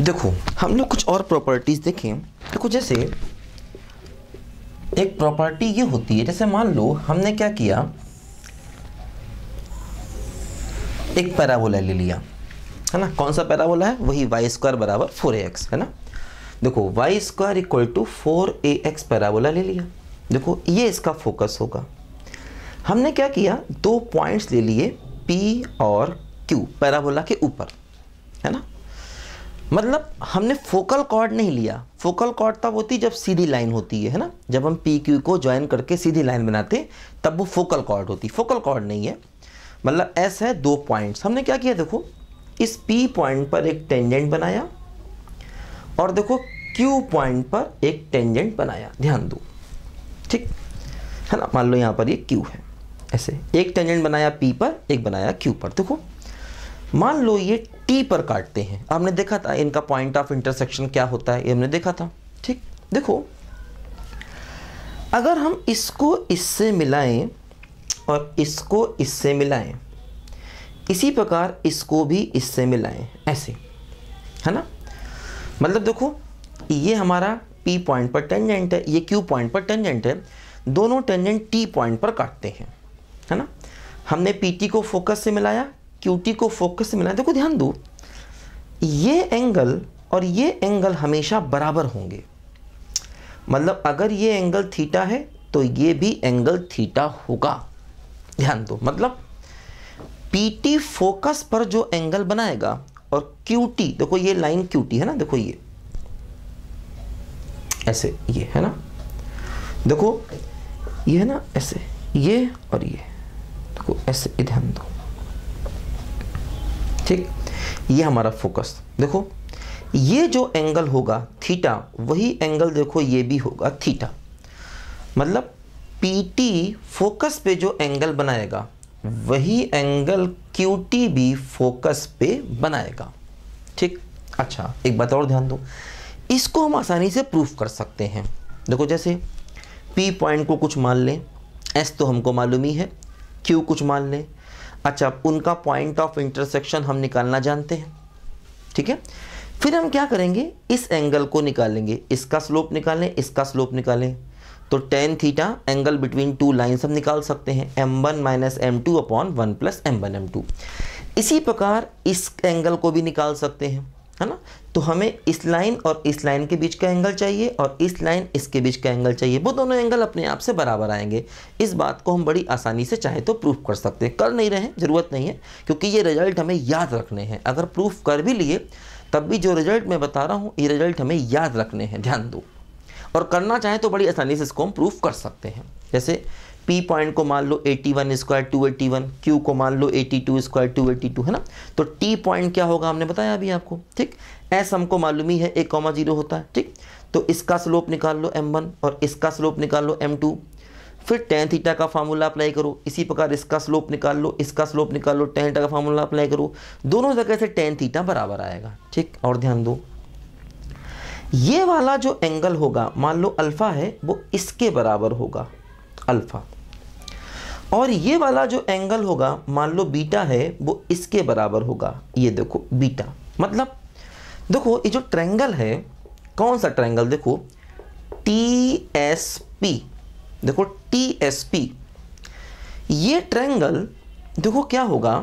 देखो हम लोग कुछ और प्रॉपर्टीज़ देखें देखो जैसे एक प्रॉपर्टी ये होती है जैसे मान लो हमने क्या किया एक पैराबोला ले लिया है ना कौन सा पैराबोला है वही वाई स्क्वायर बराबर फोर ए एक्स है ना देखो Y square equal to four A X parabola ले लिया देखो ये इसका फोकस होगा हमने क्या किया दो पॉइंट्स ले लिए पी और क्यू पैराबोला के ऊपर है ना मतलब हमने फोकल कॉर्ड नहीं लिया फोकल कॉर्ड तब होती जब सीधी लाइन होती है है ना जब हम पी क्यू को ज्वाइन करके सीधी लाइन बनाते तब वो फोकल कॉर्ड होती फोकल कॉर्ड नहीं है मतलब एस है दो पॉइंट्स हमने क्या किया देखो इस पी पॉइंट पर एक टेंजेंट बनाया और देखो क्यू पॉइंट पर एक टेंजेंट बनाया ध्यान दो ठीक है ना मान लो यहाँ पर ये क्यू है ऐसे एक टेंजेंट बनाया पी पर एक बनाया क्यू पर देखो मान लो ये टी पर काटते हैं आपने देखा था इनका पॉइंट ऑफ इंटरसेक्शन क्या होता है ये हमने देखा था ठीक देखो अगर हम इसको इससे मिलाएं और इसको इससे मिलाएं इसी प्रकार इसको भी इससे मिलाएं ऐसे है ना मतलब देखो ये हमारा पी पॉइंट पर टेंजेंट है ये क्यू पॉइंट पर टेंजेंट है दोनों टेंजेंट टी पॉइंट पर काटते हैं है ना हमने पी टी को फोकस से मिलाया क्यूटी को फोकस मिला देखो ध्यान दो ये एंगल और ये एंगल हमेशा बराबर होंगे मतलब अगर ये एंगल थीटा है तो ये भी एंगल थीटा होगा ध्यान दो मतलब पी फोकस पर जो एंगल बनाएगा और क्यूटी देखो ये लाइन क्यूटी है ना देखो ये ऐसे ये है ना देखो ये है ना ऐसे ये और ये देखो ऐसे ध्यान दो ठीक ये हमारा फोकस देखो ये जो एंगल होगा थीटा वही एंगल देखो ये भी होगा थीटा मतलब PT फोकस पे जो एंगल बनाएगा वही एंगल QT भी फोकस पे बनाएगा ठीक अच्छा एक बात और ध्यान दो इसको हम आसानी से प्रूफ कर सकते हैं देखो जैसे P पॉइंट को कुछ मान लें S तो हमको मालूम ही है Q कुछ मान लें अच्छा उनका पॉइंट ऑफ इंटरसेक्शन हम निकालना जानते हैं ठीक है फिर हम क्या करेंगे इस एंगल को निकालेंगे इसका स्लोप निकालें इसका स्लोप निकालें तो tan theta angle between two lines हम निकाल सकते हैं M one minus M two upon one plus M one M two इसी प्रकार इस एंगल को भी निकाल सकते हैं है ना तो हमें इस लाइन और इस लाइन के बीच का एंगल चाहिए और इस लाइन इसके बीच का एंगल चाहिए वो दोनों एंगल अपने आप से बराबर आएंगे इस बात को हम बड़ी आसानी से चाहे तो प्रूफ कर सकते हैं कर नहीं रहे ज़रूरत नहीं है क्योंकि ये रिजल्ट हमें याद रखने हैं अगर प्रूफ कर भी लिए तब भी जो रिजल्ट मैं बता रहा हूँ ये रिजल्ट हमें याद रखने हैं ध्यान दो और करना चाहें तो बड़ी आसानी से इसको हम प्रूफ कर सकते हैं जैसे पी पॉइंट को मान लो 81 one square two Q one Q को मान लो 82 टू स्क्वायर टू टू है ना तो टी पॉइंट क्या होगा हमने बताया अभी आपको ठीक एस हमको मालूम ही है एक कॉमा जीरो होता है ठीक तो इसका स्लोप निकाल लो एम वन और इसका स्लोप निकाल लो एम टू फिर tan थीटा का फार्मूला अप्लाई करो इसी प्रकार इसका स्लोप निकाल लो इसका स्लोप निकाल लो टेन थीटा का फार्मूला अप्लाई करो दोनों जगह से टेन थीटा बराबर आएगा ठीक और ध्यान दो ये वाला जो एंगल होगा मान लो अल्फ़ा है वो इसके बराबर होगा अल्फ़ा और ये वाला जो एंगल होगा मान लो बीटा है वो इसके बराबर होगा ये देखो बीटा मतलब देखो ये जो ट्रेंगल है कौन सा ट्रेंगल देखो टी एस पी देखो टी एस पी ये ट्रेंगल देखो क्या होगा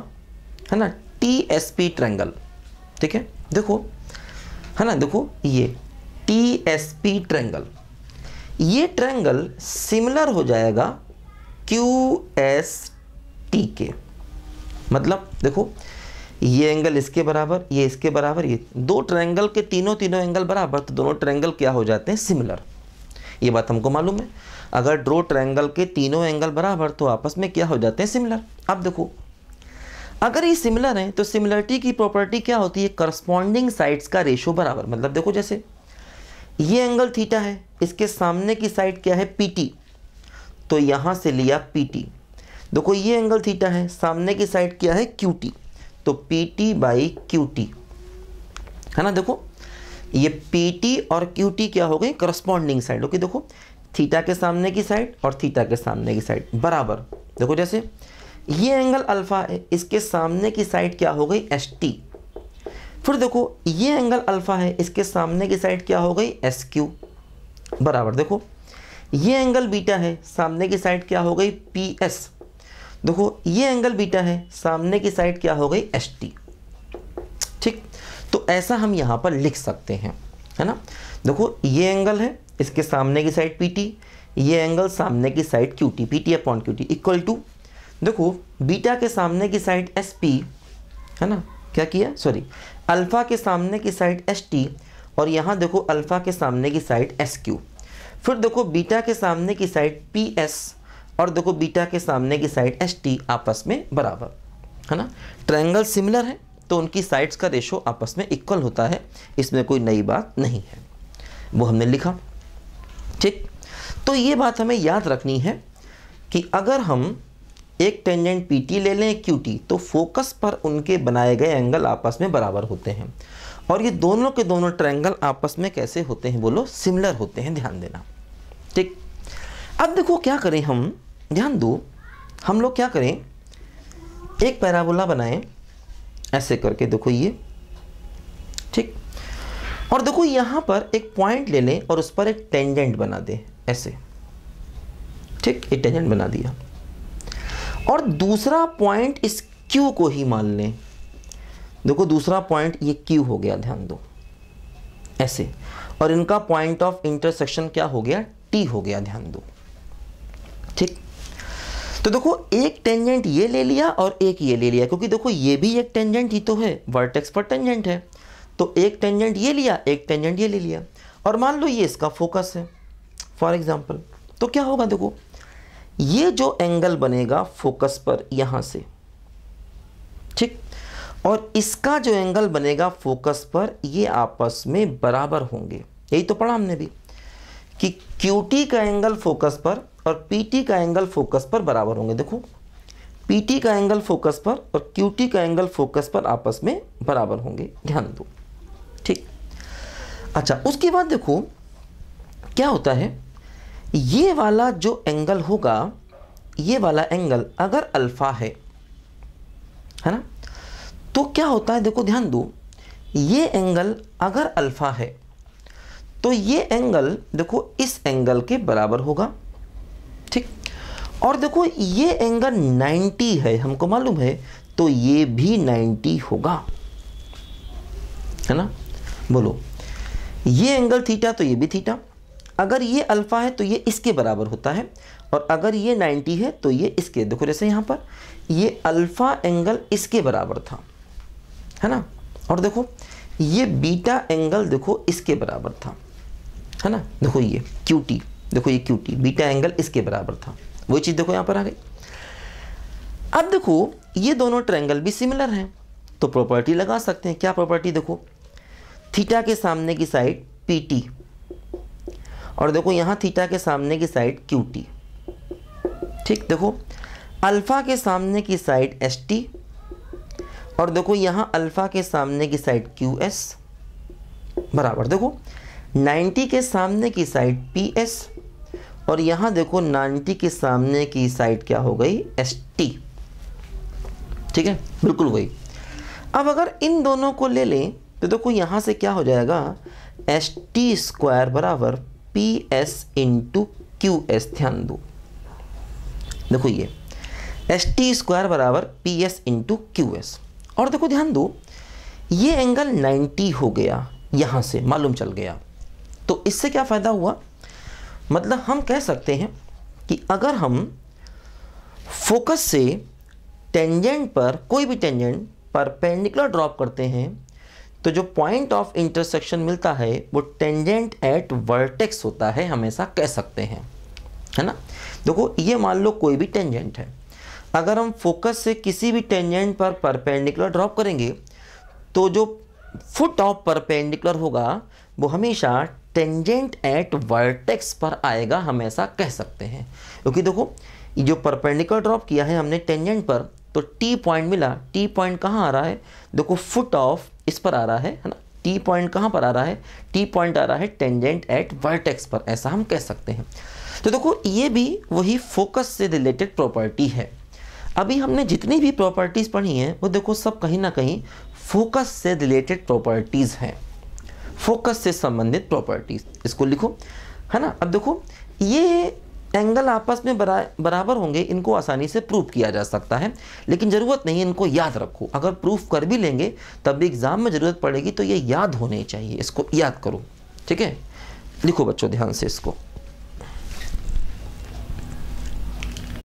है ना टी एस पी ट्रेंगल ठीक है देखो है ना देखो ये टी एस पी ट्रेंगल ये ट्रेंगल सिमिलर हो जाएगा क्यू एस टी के मतलब देखो ये एंगल इसके बराबर ये इसके बराबर ये दो ट्रायंगल के तीनों तीनों एंगल बराबर तो दोनों ट्रायंगल क्या हो जाते हैं सिमिलर ये बात हमको मालूम है अगर दो ट्रायंगल के तीनों एंगल बराबर तो आपस में क्या हो जाते हैं सिमिलर अब देखो अगर ये सिमिलर हैं तो सिमिलरिटी की प्रॉपर्टी क्या होती है करस्पॉन्डिंग साइड्स का रेशो बराबर मतलब देखो जैसे ये एंगल थीटा है इसके सामने की साइड क्या है पी टी तो यहाँ से लिया पी टी देखो ये एंगल थीटा है सामने की साइड क्या है क्यू टी तो P T by Q T है ना देखो ये पी टी और क्यू टी क्या हो गई करस्पॉन्डिंग साइड ओके देखो थीटा के सामने की साइड और थीटा के सामने की साइड बराबर देखो जैसे ये एंगल अल्फ़ा है इसके सामने की साइड क्या हो गई एस टी फिर देखो ये एंगल अल्फ़ा है इसके सामने की साइड क्या हो गई एस क्यू बराबर देखो ये एंगल बीटा है सामने की साइड क्या हो गई पी एस देखो ये एंगल बीटा है सामने की साइड क्या हो गई एस टी ठीक तो ऐसा हम यहाँ पर लिख सकते हैं है ना देखो ये एंगल है इसके सामने की साइड पी टी ये एंगल सामने की side Q T P T upon Q T equal to देखो बीटा के सामने की साइड एस पी है ना क्या किया सॉरी अल्फ़ा के सामने की साइड एस टी और यहाँ देखो अल्फ़ा के सामने की साइड एस क्यू फिर देखो बीटा के सामने की साइड पी एस और देखो बीटा के सामने की साइड एस टी आपस में बराबर है ना ट्रायंगल सिमिलर है तो उनकी साइड्स का रेशो आपस में इक्वल होता है इसमें कोई नई बात नहीं है वो हमने लिखा ठीक तो ये बात हमें याद रखनी है कि अगर हम एक टेंजेंट टी ले लें क्यू टी तो फोकस पर उनके बनाए गए एंगल आपस में बराबर होते हैं और ये दोनों के दोनों ट्रायंगल आपस में कैसे होते हैं बोलो सिमिलर होते हैं ध्यान देना ठीक अब देखो क्या करें हम ध्यान दो हम लोग क्या करें एक पैराबोला बनाएं ऐसे करके देखो ये ठीक और देखो यहाँ पर एक पॉइंट ले लें और उस पर एक टेंजेंट बना दें ऐसे ठीक एक टेंजेंट बना दिया और दूसरा पॉइंट इस क्यू को ही मान लें देखो दूसरा पॉइंट ये क्यू हो गया ध्यान दो ऐसे और इनका पॉइंट ऑफ इंटरसेक्शन क्या हो गया टी हो गया ध्यान दो ठीक तो देखो एक टेंजेंट ये ले लिया और एक ये ले लिया क्योंकि देखो ये भी एक टेंजेंट ही तो है वर्टेक्स पर टेंजेंट है तो एक टेंजेंट ये लिया एक टेंजेंट ये ले लिया और मान लो ये इसका फोकस है फॉर एग्जाम्पल तो क्या होगा देखो ये जो एंगल बनेगा फोकस पर यहां से ठीक और इसका जो एंगल बनेगा फोकस पर ये आपस में बराबर होंगे यही तो पढ़ा हमने भी कि QT का एंगल फोकस पर और PT का एंगल फोकस पर बराबर होंगे देखो PT का एंगल फोकस पर और QT का एंगल फोकस पर आपस में बराबर होंगे ध्यान दो ठीक अच्छा उसके बाद देखो क्या होता है ये वाला जो एंगल होगा ये वाला एंगल अगर अल्फा है है ना तो क्या होता है देखो ध्यान दो ये एंगल अगर अल्फा है तो ये एंगल देखो इस एंगल के बराबर होगा ठीक और देखो ये एंगल 90 है हमको मालूम है तो ये भी 90 होगा है ना बोलो ये एंगल थीटा तो ये भी थीटा अगर ये अल्फ़ा है तो ये इसके बराबर होता है और अगर ये 90 है तो ये इसके देखो जैसे यहाँ पर ये अल्फ़ा एंगल इसके बराबर था है ना और देखो ये बीटा एंगल देखो इसके बराबर था है ना देखो ये क्यू टी देखो ये क्यू टी बीटा एंगल इसके बराबर था वही चीज़ देखो यहाँ पर आ गई अब देखो ये दोनों ट्रैंगल भी सिमिलर हैं तो प्रॉपर्टी लगा सकते हैं क्या प्रॉपर्टी देखो थीटा के सामने की साइड पी टी और देखो यहाँ थीटा के सामने की साइड क्यू टी ठीक देखो अल्फ़ा के सामने की साइड एस टी और देखो यहाँ अल्फ़ा के सामने की साइड क्यू एस बराबर देखो 90 के सामने की साइड पी एस और यहाँ देखो 90 के सामने की साइड क्या हो गई एस टी ठीक है बिल्कुल वही अब अगर इन दोनों को ले लें तो देखो यहाँ से क्या हो जाएगा एस टी स्क्वायर बराबर P S into Q S ध्यान दो देखो ये एस टी स्क्वायर बराबर P S into Q S और देखो ध्यान दो ये एंगल 90 हो गया यहाँ से मालूम चल गया तो इससे क्या फ़ायदा हुआ मतलब हम कह सकते हैं कि अगर हम फोकस से टेंजेंट पर कोई भी टेंजेंट पर पेंडिकुलर ड्रॉप करते हैं तो जो पॉइंट ऑफ इंटरसेक्शन मिलता है वो टेंजेंट एट वर्टेक्स होता है हमेशा कह सकते हैं है ना देखो ये मान लो कोई भी टेंजेंट है अगर हम फोकस से किसी भी टेंजेंट पर परपेंडिकुलर ड्रॉप करेंगे तो जो फुट ऑफ परपेंडिकुलर होगा वो हमेशा टेंजेंट एट वर्टेक्स पर आएगा हम ऐसा कह सकते हैं क्योंकि देखो जो परपेंडिकुलर ड्रॉप किया है हमने टेंजेंट पर तो टी पॉइंट मिला टी पॉइंट कहाँ आ रहा है देखो फुट ऑफ इस पर आ रहा है है ना टी पॉइंट कहाँ पर आ रहा है टी पॉइंट आ रहा है टेंजेंट एट वर्टेक्स पर ऐसा हम कह सकते हैं तो देखो ये भी वही फोकस से रिलेटेड प्रॉपर्टी है अभी हमने जितनी भी प्रॉपर्टीज़ पढ़ी हैं वो देखो सब कहीं ना कहीं फोकस से रिलेटेड प्रॉपर्टीज़ हैं फोकस से संबंधित प्रॉपर्टीज इसको लिखो है ना अब देखो ये एंगल आपस में बरा, बराबर होंगे इनको आसानी से प्रूफ किया जा सकता है लेकिन ज़रूरत नहीं इनको याद रखो अगर प्रूफ कर भी लेंगे तब भी एग्ज़ाम में ज़रूरत पड़ेगी तो ये याद होने चाहिए इसको याद करो ठीक है लिखो बच्चों ध्यान से इसको